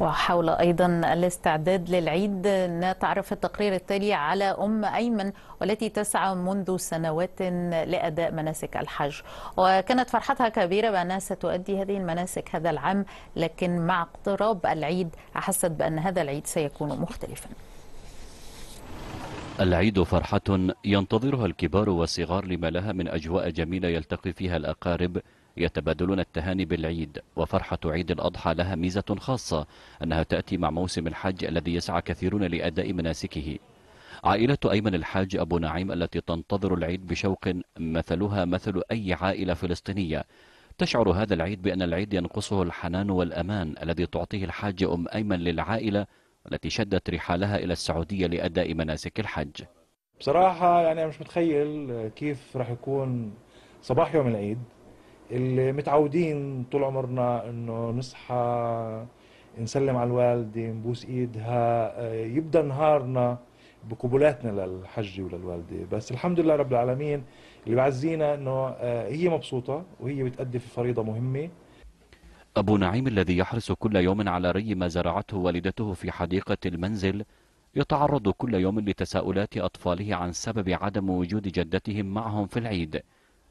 وحول أيضا الاستعداد للعيد نتعرف التقرير التالي على أم أيمن والتي تسعى منذ سنوات لأداء مناسك الحج وكانت فرحتها كبيرة بأنها ستؤدي هذه المناسك هذا العام لكن مع اقتراب العيد أحست بأن هذا العيد سيكون مختلفا العيد فرحة ينتظرها الكبار والصغار لما لها من أجواء جميلة يلتقي فيها الأقارب يتبادلون التهاني بالعيد وفرحة عيد الأضحى لها ميزة خاصة أنها تأتي مع موسم الحج الذي يسعى كثيرون لأداء مناسكه عائلة أيمن الحاج أبو نعيم التي تنتظر العيد بشوق مثلها مثل أي عائلة فلسطينية تشعر هذا العيد بأن العيد ينقصه الحنان والأمان الذي تعطيه الحاج أم أيمن للعائلة التي شدت رحالها إلى السعودية لأداء مناسك الحج بصراحة يعني مش متخيل كيف راح يكون صباح يوم العيد اللي متعودين طول عمرنا انه نصحى نسلم على الوالدة نبوس ايدها يبدا نهارنا بقبولاتنا للحج وللوالدة بس الحمد لله رب العالمين اللي بعزينا انه آه، هي مبسوطة وهي بتأدي في فريضة مهمة أبو نعيم الذي يحرص كل يوم على ري ما زرعته والدته في حديقة المنزل يتعرض كل يوم لتساؤلات أطفاله عن سبب عدم وجود جدتهم معهم في العيد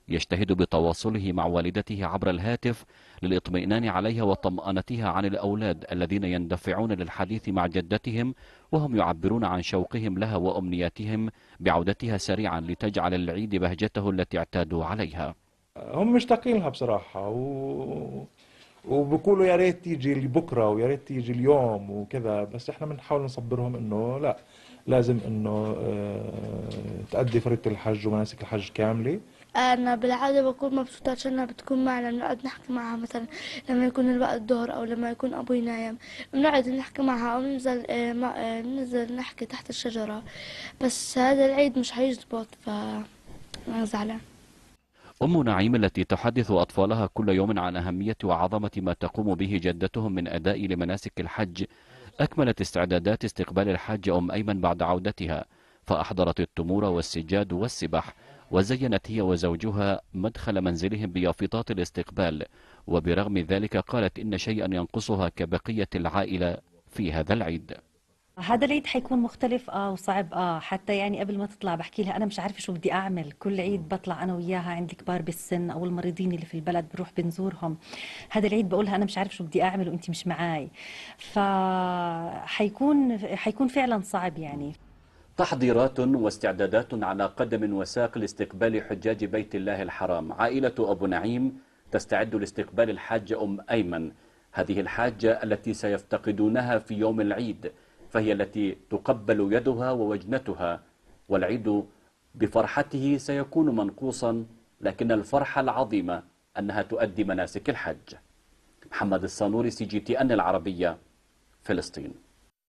يجتهد بتواصله مع والدته عبر الهاتف للاطمئنان عليها وطمأنتها عن الأولاد الذين يندفعون للحديث مع جدتهم وهم يعبرون عن شوقهم لها وأمنياتهم بعودتها سريعا لتجعل العيد بهجته التي اعتادوا عليها هم مشتاقين لها بصراحة و... وبقولوا يا ريت تيجي بكره ويا ريت تيجي اليوم وكذا بس احنا بنحاول نصبرهم انه لا لازم انه آه، تأدي فريضة الحج ومناسك الحج كاملة أنا بالعادة بكون مبسوطة عشان بتكون معنا بنقعد نحكي معها مثلا لما يكون الوقت ظهر أو لما يكون أبوي نايم بنقعد نحكي معها أو ننزل آه، آه، ننزل نحكي تحت الشجرة بس هذا العيد مش حيزبط ف أنا زعلان أم نعيم التي تحدث أطفالها كل يوم عن أهمية وعظمة ما تقوم به جدتهم من أداء لمناسك الحج أكملت استعدادات استقبال الحاج أم أيمن بعد عودتها فأحضرت التمور والسجاد والسبح وزينت هي وزوجها مدخل منزلهم بيافطات الاستقبال وبرغم ذلك قالت إن شيئا ينقصها كبقية العائلة في هذا العيد هذا العيد حيكون مختلف اه وصعب اه حتى يعني قبل ما تطلع بحكي لها انا مش عارفه شو بدي اعمل كل عيد بطلع انا وياها عند الكبار بالسن او المريضين اللي في البلد بنروح بنزورهم هذا العيد بقول لها انا مش عارفه شو بدي اعمل وانت مش معي ف حيكون حيكون فعلا صعب يعني تحضيرات واستعدادات على قدم وساق لاستقبال حجاج بيت الله الحرام عائلة أبو نعيم تستعد لاستقبال الحاجة أم أيمن هذه الحاجة التي سيفتقدونها في يوم العيد فهي التي تقبل يدها ووجنتها والعيد بفرحته سيكون منقوصا لكن الفرحة العظيمة أنها تؤدي مناسك الحج محمد الصانوري سي جي تي أن العربية فلسطين